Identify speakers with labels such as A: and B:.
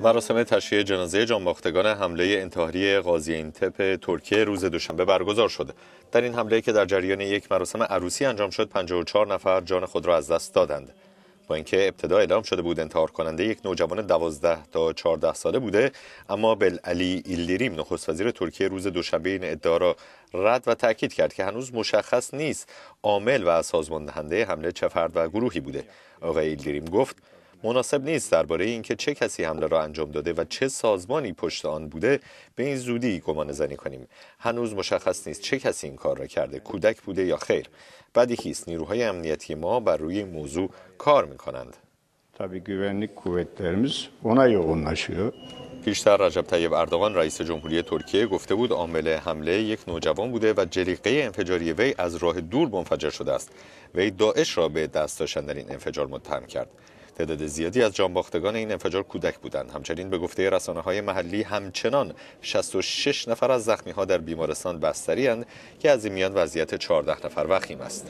A: مراسم تشییع جنازه جانباختگان حمله انتحاری قاضی تپ ترکیه روز دوشنبه برگزار شد در این حمله که در جریان یک مراسم عروسی انجام شد 54 نفر جان خود را از دست دادند با اینکه ابتدا اعلام شده بود انتحار کننده یک نوجوان 12 تا 14 ساله بوده اما علی ایلدریم نخست وزیر ترکیه روز دوشنبه این ادعا را رد و تاکید کرد که هنوز مشخص نیست عامل و سازمان دهنده حمله چه فرد و گروهی بوده آقای ایلدریم گفت مناسب نیست درباره اینکه چه کسی حمله را انجام داده و چه سازمانی پشت آن بوده به این زودی گمان زنی کنیم هنوز مشخص نیست چه کسی این کار را کرده کودک بوده یا خیر بعدی کیست نیروهای امنیتی ما بر روی این موضوع کار میکنند Tabii güvenlik kuvvetlerimiz yoğunlaşıyor. پیشتر رجب طیب اردوغان رئیس جمهوری ترکیه گفته بود عامل حمله یک نوجوان بوده و جریقه انفجاری وی از راه دور منفجر شده است وی داعش را به دست داشتن در این انفجار متهم کرد تعداد زیادی از جانباختگان این انفجار کودک بودند همچنین به گفته رسانه های محلی همچنان 66 نفر از زخمی ها در بیمارستان بستری که از این میان وضعیت 14 نفر وخیم است